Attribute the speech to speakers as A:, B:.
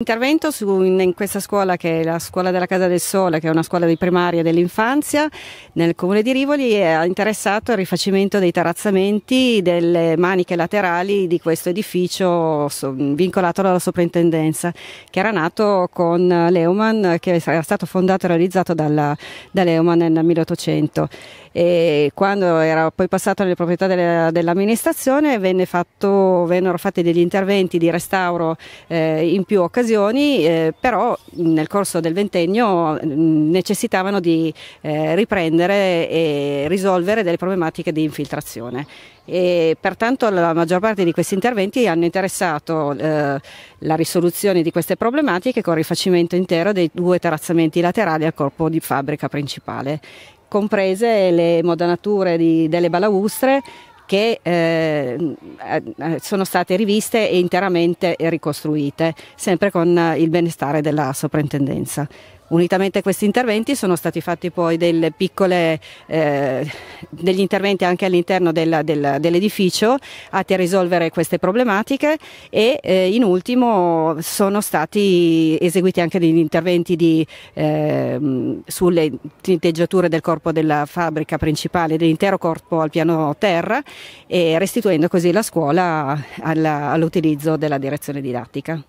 A: Intervento su, in, in, questa scuola che è la scuola della Casa del Sole, che è una scuola di primaria dell'infanzia nel comune di Rivoli, ha interessato il rifacimento dei terrazzamenti delle maniche laterali di questo edificio so, vincolato dalla soprintendenza, che era nato con Leumann, che era stato fondato e realizzato dalla, da Leumann nel 1800. E quando era poi passato nelle proprietà dell'amministrazione dell vennero fatti degli interventi di restauro eh, in più occasioni occasioni eh, però nel corso del ventennio mh, necessitavano di eh, riprendere e risolvere delle problematiche di infiltrazione e pertanto la maggior parte di questi interventi hanno interessato eh, la risoluzione di queste problematiche con il rifacimento intero dei due terrazzamenti laterali al corpo di fabbrica principale comprese le modanature di, delle balaustre che ehm, eh, eh, sono state riviste e interamente ricostruite, sempre con il benestare della soprintendenza. Unitamente a questi interventi sono stati fatti poi piccole, eh, degli interventi anche all'interno del, del, dell'edificio atti a risolvere queste problematiche e eh, in ultimo sono stati eseguiti anche degli interventi di, eh, sulle tinteggiature del corpo della fabbrica principale, dell'intero corpo al piano terra e restituendo così la scuola alla, all'utilizzo della direzione didattica.